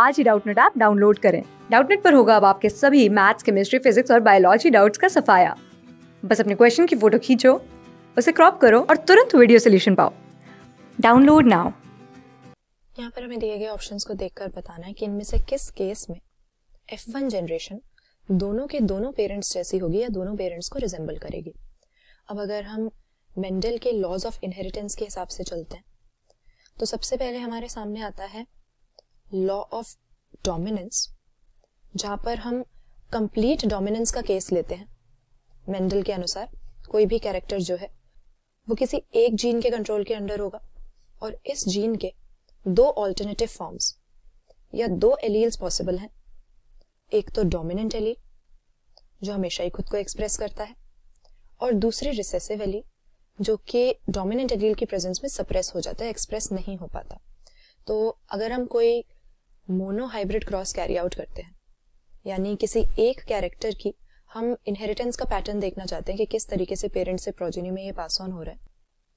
आज ही Doubtnut app download करें डाउटनेट पर होगा अब आपके सभी मैथ्स केमिस्ट्री फिजिक्स और बायोलॉजी डाउट्स का सफाया बस अपने क्वेश्चन की फोटो खींचो उसे क्रॉप करो और तुरंत वीडियो सोल्यूशन पाओ डाउनलोड नाउ यहाँ पर हमें दिए गए ऑप्शंस को देखकर बताना है कि इनमें से किस केस में F1 जनरेशन दोनों के दोनों पेरेंट्स जैसी होगी या दोनों पेरेंट्स को रिजेंबल करेगी अब अगर हम मेंडल के लॉज ऑफ इनहेरिटेंस के हिसाब से चलते हैं तो सबसे पहले हमारे सामने आता है लॉ ऑफ डोमिनेंस जहां पर हम कंप्लीट डोमिनेंस का केस लेते हैं मेंडल के अनुसार कोई भी कैरेक्टर जो है वो किसी एक जीन के कंट्रोल के अंडर होगा और इस जीन के दो ऑल्टरनेटिव फॉर्म्स या दो एलील्स पॉसिबल हैं एक तो डोमिनेंट एलील जो हमेशा ही खुद को एक्सप्रेस करता है और दूसरी रिसेसिव एलील जो कि डोमिनेंट एलील की प्रेजेंस में सप्रेस हो जाता है एक्सप्रेस नहीं हो पाता तो अगर हम कोई मोनोहाइब्रिड क्रॉस कैरी आउट करते हैं यानी किसी एक कैरेक्टर की हम इनहेरिटेंस का पैटर्न देखना चाहते हैं कि किस तरीके से पेरेंट्स से प्रोजेनी में ये पास ऑन हो रहा है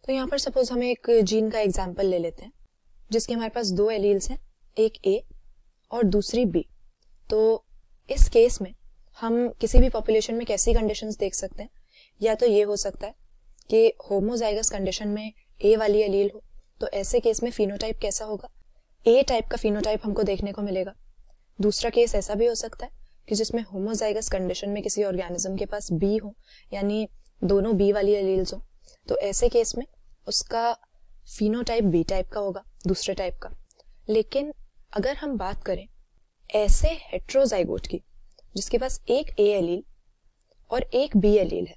तो यहाँ पर सपोज हम एक जीन का एग्जाम्पल ले लेते हैं जिसके हमारे पास दो एलील्स हैं एक ए और दूसरी बी तो इस केस में हम किसी भी पॉपुलेशन में कैसी कंडीशंस देख सकते हैं या तो ये हो सकता है कि होमोजाइगस कंडीशन में ए वाली एलील हो तो ऐसे केस में फिनोटाइप कैसा होगा ए टाइप का फिनोटाइप हमको देखने को मिलेगा दूसरा केस ऐसा भी हो सकता है कि जिसमें होमोजाइगस कंडीशन में किसी ऑर्गेनिज्म के पास बी हो यानी दोनों बी वाली एलील्स हो तो ऐसे केस में उसका फिनोटाइप बी टाइप का होगा दूसरे टाइप का लेकिन अगर हम बात करें ऐसे हेट्रोजाइगोट की जिसके पास एक ए एलील और एक बी एलील है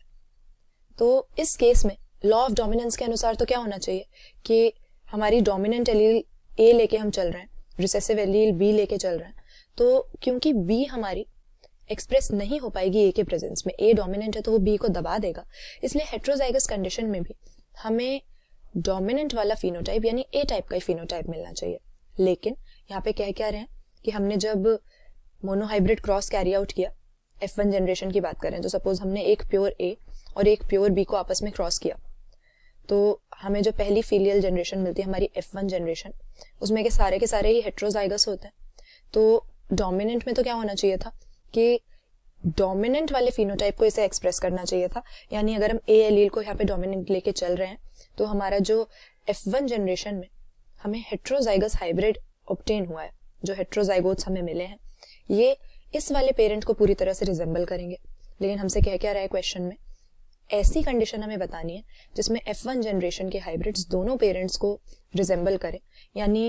तो इस केस में लॉ ऑफ डोमिनेंस के अनुसार तो क्या होना चाहिए कि हमारी डोमिनेंट एलील ए लेके हम चल रहे हैं रिसेसिव एलील बी लेके चल रहे हैं तो क्योंकि बी हमारी एक्सप्रेस नहीं हो पाएगी ए के प्रेजेंस में ए डोमिनेंट है तो वो बी को दबा देगा इसलिए हेट्रोजाइगस कंडीशन में भी हमें डोमिनेंट वाला फिनोटाइप यानी ए टाइप का ही फिनोटाइप मिलना चाहिए लेकिन यहाँ पे कह क्या रहे हैं कि हमने जब मोनोहाइब्रिड क्रॉस कैरी आउट किया एफ वन जनरेशन की बात करें तो सपोज हमने एक प्योर ए और एक प्योर बी को आपस में क्रॉस किया तो हमें जो पहली फीलियल जनरेशन मिलती है हमारी एफ वन जनरेशन उसमें के सारे के सारे ही हेट्रोजाइगस होते हैं तो डोमिनेंट में तो क्या होना चाहिए था कि डोमिनेंट वाले फिनोटाइप को इसे एक्सप्रेस करना चाहिए था यानी अगर हम ए एल e को यहाँ पे डोमिनेंट लेके चल रहे हैं तो हमारा जो एफ वन जनरेशन में हमें हेट्रोजाइगस हाइब्रिड ऑप्टेन हुआ है जो हेट्रोजाइगोट्स हमें मिले हैं ये इस वाले पेरेंट को पूरी तरह से रिजेंबल करेंगे लेकिन हमसे कह क्या रहा है क्वेश्चन में ऐसी कंडीशन हमें बतानी है जिसमें एफ वन जनरेशन के हाइब्रिड्स दोनों पेरेंट्स को रिजेंबल करें यानी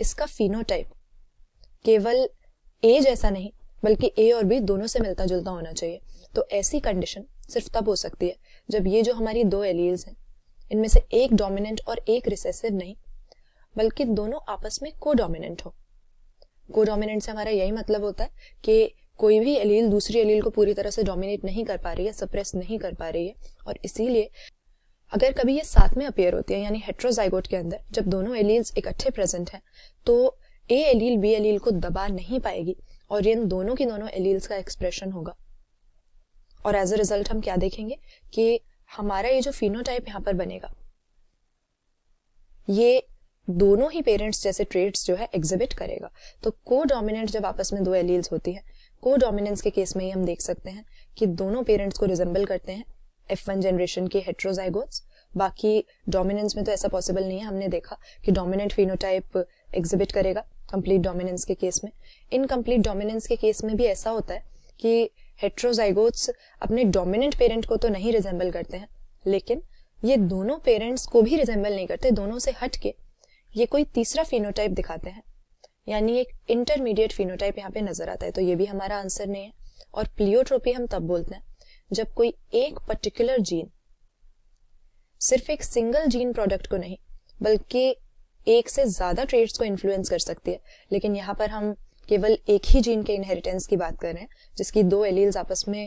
इसका फिनोटाइप केवल ए जैसा नहीं बल्कि ए और बी दोनों से मिलता जुलता होना चाहिए तो ऐसी कंडीशन सिर्फ तब हो सकती है जब ये जो हमारी दो एलील्स हैं इनमें से एक डोमिनेंट और एक रिसेसिव नहीं बल्कि दोनों आपस में को डोमिनेंट हो को डोमिनेंट से हमारा यही मतलब होता है कि कोई भी एलील दूसरी एलील को पूरी तरह से डोमिनेट नहीं कर पा रही है सप्रेस नहीं कर पा रही है और इसीलिए अगर कभी ये साथ में अपेयर होती है यानी हेट्रोजाइगोट के अंदर जब दोनों एलील्स इकट्ठे प्रेजेंट हैं तो ए एलील बी एलील को दबा नहीं पाएगी और इन दोनों की दोनों एलील्स का एक्सप्रेशन होगा और एज अ रिजल्ट हम क्या देखेंगे कि हमारा ये जो फिनोटाइप यहाँ पर बनेगा ये दोनों ही पेरेंट्स जैसे ट्रेड्स जो है एग्जिबिट करेगा तो को डोमिनेंट जब आपस में दो एलील्स होती है को डोमिनेंस के केस में ही हम देख सकते हैं कि दोनों पेरेंट्स को रिजेंबल करते हैं एफ वन जनरेशन के हेट्रोजाइगोट्स बाकी डोमिनेंस में तो ऐसा पॉसिबल नहीं है हमने देखा कि डोमिनेंट फिनोटाइप एग्जिबिट करेगा कंप्लीट डोमिनेंस के केस में इनकम्प्लीट डोमिनेंस के केस में भी ऐसा होता है कि हेट्रोजाइगोट्स अपने डोमिनेंट पेरेंट को तो नहीं रिजेंबल करते हैं लेकिन ये दोनों पेरेंट्स को भी रिजेंबल नहीं करते दोनों से हट के ये कोई तीसरा फिनोटाइप दिखाते हैं यानी एक इंटरमीडिएट फिनोटाइप यहाँ पे नजर आता है तो ये भी हमारा आंसर नहीं है और प्लियोट्रोपी हम तब बोलते हैं जब कोई एक पर्टिकुलर जीन सिर्फ एक सिंगल जीन प्रोडक्ट को नहीं बल्कि एक से ज्यादा ट्रेड्स को इन्फ्लुएंस कर सकती है लेकिन यहाँ पर हम केवल एक ही जीन के इनहेरिटेंस की बात कर रहे हैं जिसकी दो एलील्स आपस में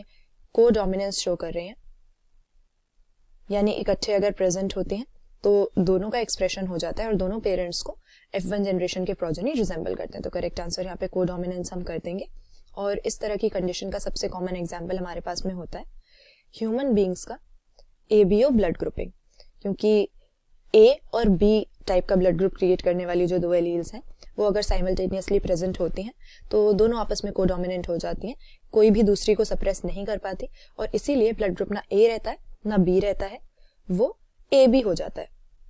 को डोमिनेंस शो कर रहे हैं यानी इकट्ठे अगर प्रेजेंट होते हैं तो दोनों का एक्सप्रेशन हो जाता है और दोनों पेरेंट्स को एफ वन जनरेशन के ही रिजेंबल करते हैं तो करेक्ट आंसर यहाँ पे कोडोमिनेंस हम कर देंगे और इस तरह की कंडीशन का सबसे कॉमन एग्जाम्पल हमारे पास में होता है ह्यूमन बींग्स का A B O blood grouping क्योंकि ए और बी टाइप का ब्लड ग्रुप क्रिएट करने वाली जो दो एलील्स हैं वो अगर साइमल्टेनियसली प्रेजेंट होती हैं तो दोनों आपस में कोडोमिनेंट हो जाती हैं कोई भी दूसरी को सप्रेस नहीं कर पाती और इसीलिए ब्लड ग्रुप ना ए रहता है ना बी रहता है वो ए बी हो जाता है